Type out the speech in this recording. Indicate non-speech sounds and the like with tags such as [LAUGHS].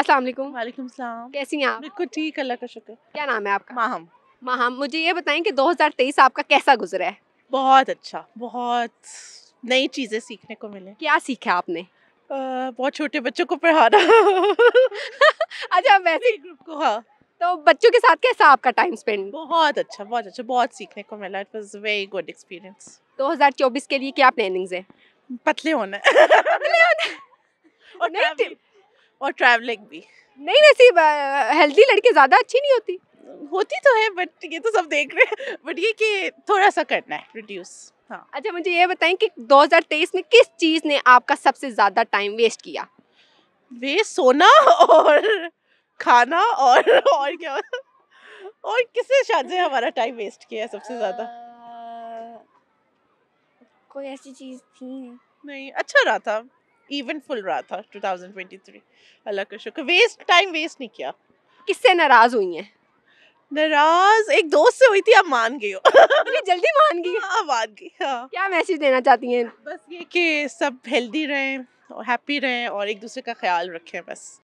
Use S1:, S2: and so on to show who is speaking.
S1: अस्सलाम वालेकुम वालेकुम सलाम कैसी हैं आप बिल्कुल ठीक अल्लाह का शुक्र क्या नाम है आपका माहम माहम मुझे ये बताएं कि 2023 आपका कैसा गुजरा है बहुत अच्छा बहुत नई चीज़ें सीखने को मिले क्या सीखा आपने आ, बहुत छोटे बच्चों को पढ़ाना [LAUGHS] अच्छा वैसे ग्रुप को हाँ तो बच्चों के साथ कैसा आपका टाइम स्पेंड बहुत अच्छा बहुत अच्छा बहुत सीखने को मिला it was very good experience 2024 के लिए क्या प्लानिंग्स है पतले होना है पतले होना और और ट्रैवलिंग भी नहीं वैसे हेल्दी लड़के ज़्यादा अच्छी नहीं होती होती तो है बट ये तो सब देख रहे हैं बट ये कि थोड़ा सा करना है रिड्यूस हाँ अच्छा मुझे ये बताएं कि 2023 में किस चीज़ ने आपका सबसे ज़्यादा टाइम वेस्ट किया वे सोना और खाना और और क्या और किसने शायद से हमारा टाइम वेस्ट किया सबसे ज़्यादा कोई ऐसी चीज़ थी नहीं अच्छा रहा था इवेंटफुल रहा था 2023 अल्लाह का शुक्र वेस्ट टाइम वेस्ट नहीं किया किससे नाराज हुई हैं नाराज एक दोस्त से हुई थी अब मान गई हो जल्दी मान गई हाँ मान गई हाँ। क्या मैसेज देना चाहती हैं बस ये कि सब हेल्दी रहें और हैप्पी रहें और एक दूसरे का ख्याल रखें बस